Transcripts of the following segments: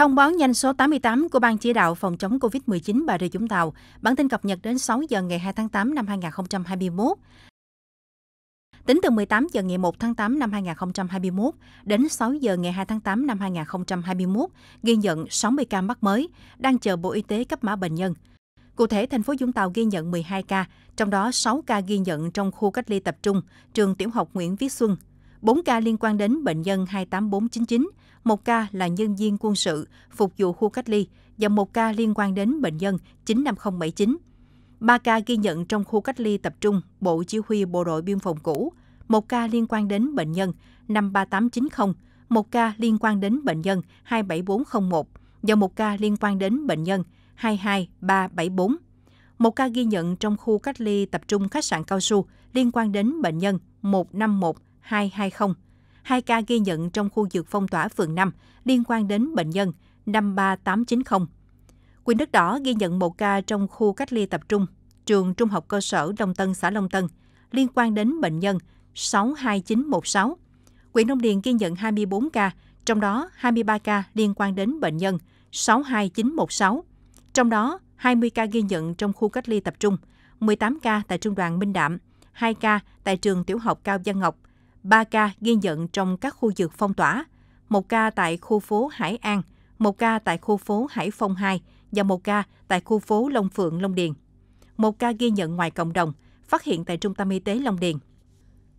Thông báo nhanh số 88 của Ban Chỉ đạo Phòng chống COVID-19 Bà Rịa Vũng Tàu, bản tin cập nhật đến 6 giờ ngày 2 tháng 8 năm 2021. Tính từ 18 giờ ngày 1 tháng 8 năm 2021 đến 6 giờ ngày 2 tháng 8 năm 2021, ghi nhận 60 ca mắc mới, đang chờ Bộ Y tế cấp mã bệnh nhân. Cụ thể, thành phố Vũng Tàu ghi nhận 12 ca, trong đó 6 ca ghi nhận trong khu cách ly tập trung, trường tiểu học Nguyễn Viết Xuân, 4 ca liên quan đến bệnh nhân 28499, 1 ca là nhân viên quân sự phục vụ khu cách ly và 1 ca liên quan đến bệnh nhân 95079. 3 ca ghi nhận trong khu cách ly tập trung Bộ Chỉ huy Bộ đội Biên phòng cũ, 1 ca liên quan đến bệnh nhân 53890, 1 ca liên quan đến bệnh nhân 27401 và 1 ca liên quan đến bệnh nhân 22374. Một ca ghi nhận trong khu cách ly tập trung khách sạn cao su liên quan đến bệnh nhân 151 220. hai ca ghi nhận trong khu vực phong tỏa phường 5 liên quan đến bệnh nhân 53890. Quyền Đức Đỏ ghi nhận một ca trong khu cách ly tập trung, trường Trung học cơ sở Đông Tân, xã Long Tân, liên quan đến bệnh nhân 62916. Quyện Đông Điền ghi nhận 24 ca, trong đó 23 ca liên quan đến bệnh nhân 62916. Trong đó, 20 ca ghi nhận trong khu cách ly tập trung, 18 ca tại Trung đoàn Minh Đạm, 2 ca tại trường tiểu học Cao Văn Ngọc, 3 ca ghi nhận trong các khu vực phong tỏa, 1 ca tại khu phố Hải An, 1 ca tại khu phố Hải Phong 2 và 1 ca tại khu phố Long Phượng Long Điền. 1 ca ghi nhận ngoài cộng đồng, phát hiện tại Trung tâm Y tế Long Điền.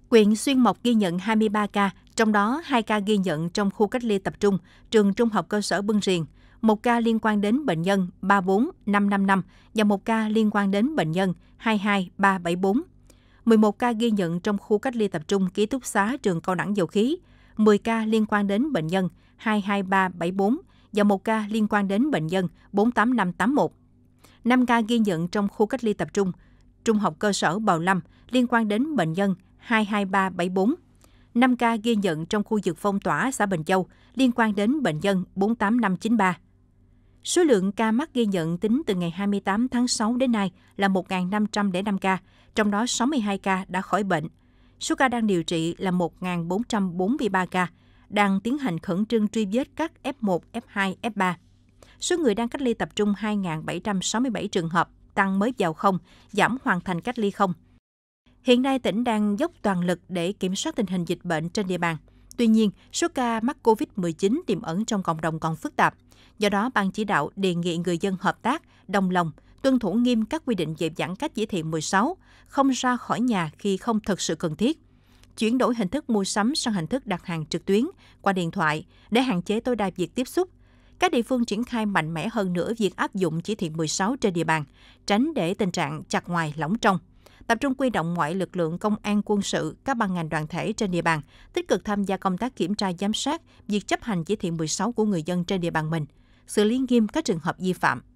Quyện Xuyên Mộc ghi nhận 23 ca, trong đó 2 ca ghi nhận trong khu cách ly tập trung, trường trung học cơ sở Bưng Riền, 1 ca liên quan đến bệnh nhân 34555 và 1 ca liên quan đến bệnh nhân 22374. 11 ca ghi nhận trong khu cách ly tập trung ký túc xá trường cao đẳng dầu khí, 10 ca liên quan đến bệnh nhân 22374 và 1 ca liên quan đến bệnh nhân 48581. 5 ca ghi nhận trong khu cách ly tập trung, Trung học cơ sở Bào Lâm liên quan đến bệnh nhân 22374. 5 ca ghi nhận trong khu vực phong tỏa xã Bình Châu liên quan đến bệnh nhân 48593. Số lượng ca mắc ghi nhận tính từ ngày 28 tháng 6 đến nay là 1.505 ca, trong đó 62 ca đã khỏi bệnh. Số ca đang điều trị là 1.443 ca, đang tiến hành khẩn trương truy vết các F1, F2, F3. Số người đang cách ly tập trung 2.767 trường hợp, tăng mới vào không, giảm hoàn thành cách ly không. Hiện nay tỉnh đang dốc toàn lực để kiểm soát tình hình dịch bệnh trên địa bàn. Tuy nhiên, số ca mắc COVID-19 tiềm ẩn trong cộng đồng còn phức tạp. Do đó, Ban chỉ đạo đề nghị người dân hợp tác, đồng lòng, tuân thủ nghiêm các quy định về giãn cách chỉ thị 16, không ra khỏi nhà khi không thực sự cần thiết chuyển đổi hình thức mua sắm sang hình thức đặt hàng trực tuyến qua điện thoại để hạn chế tối đa việc tiếp xúc. Các địa phương triển khai mạnh mẽ hơn nữa việc áp dụng chỉ thị 16 trên địa bàn, tránh để tình trạng chặt ngoài lỏng trong tập trung quy động mọi lực lượng công an quân sự, các ban ngành đoàn thể trên địa bàn, tích cực tham gia công tác kiểm tra giám sát, việc chấp hành chỉ thị 16 của người dân trên địa bàn mình, xử lý nghiêm các trường hợp vi phạm.